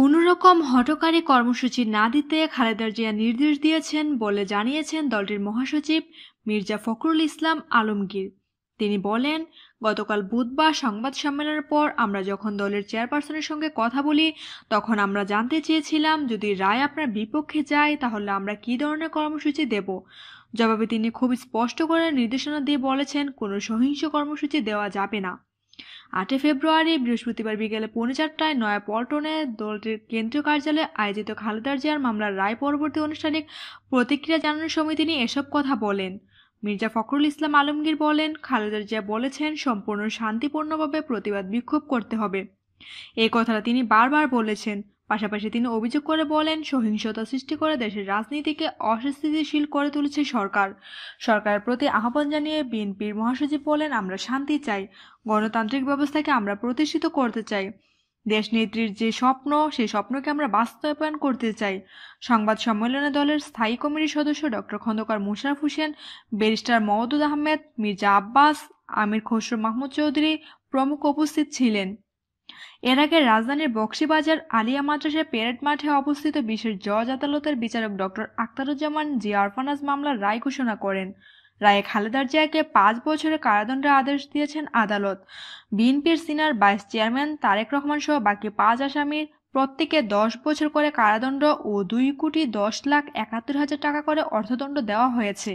কোনো রকম হটকারী কর্মসূচি না দিতে খালেদার জিয়া নির্দেশ দিয়েছেন বলে জানিয়েছেন দলটির মহাসচিব মির্জা ফখরুল ইসলাম আলমগীর তিনি বলেন গতকাল বুধবার সংবাদ সম্মেলনের পর আমরা যখন দলের চেয়ারপারসনের সঙ্গে কথা বলি তখন আমরা জানতে চেয়েছিলাম যদি রায় আপনার বিপক্ষে যায় তাহলে আমরা কি ধরনের কর্মসূচি দেব জবাবে তিনি খুব স্পষ্ট করে নির্দেশনা দিয়ে বলেছেন কোনো সহিংস কর্মসূচি দেওয়া যাবে না আটই ফেব্রুয়ারি বৃহস্পতিবার বিকেলে পৌনে চারটায় নয়া পল্টনে দলটির কেন্দ্রীয় কার্যালয়ে আয়োজিত খালেদার জিয়ার মামলার রায় পরবর্তী অনুষ্ঠানে প্রতিক্রিয়া জানানোর সময় তিনি এসব কথা বলেন মির্জা ফখরুল ইসলাম আলমগীর বলেন খালেদা জিয়া বলেছেন সম্পূর্ণ শান্তিপূর্ণভাবে প্রতিবাদ বিক্ষোভ করতে হবে এই কথাটা তিনি বারবার বলেছেন পাশাপাশি তিনি অভিযোগ করে বলেন সহিংসতা সৃষ্টি করে দেশের রাজনীতিকে অস্থিতিশীল করে তুলেছে সরকার সরকারের প্রতি আহ্বান জানিয়ে বিএনপির মহাসচিব বলেন আমরা শান্তি চাই গণতান্ত্রিক ব্যবস্থাকে আমরা প্রতিষ্ঠিত করতে চাই দেশনেত্রীর যে স্বপ্ন সেই স্বপ্নকে আমরা বাস্তবায়ন করতে চাই সংবাদ সম্মেলনে দলের স্থায়ী কমিটির সদস্য ডক্টর খন্দকার মুশারফ হোসেন ব্যারিস্টার মওদুদ আহমেদ মির্জা আব্বাস আমির খসরু মাহমুদ চৌধুরী প্রমুখ উপস্থিত ছিলেন এর আগে রাজধানীর বক্সিবাজার আলিয়া মাদ্রাসা প্যারেড মাঠে অবস্থিত বিশেষ জজ আদালতের বিচারক ডক্টর আক্তারুজ্জামান জিয়া আরফানাজ মামলার রায় ঘোষণা করেন রায়ে খালেদার জিয়াকে পাঁচ বছরের কারাদণ্ডের আদেশ দিয়েছেন আদালত বিএনপির senior vice chairman Tarek Rahman সহ বাকি পাঁচ আসামির প্রত্যেকে দশ বছর করে কারাদণ্ড ও দুই কোটি দশ লাখ একাত্তর হাজার টাকা করে অর্থদণ্ড দেওয়া হয়েছে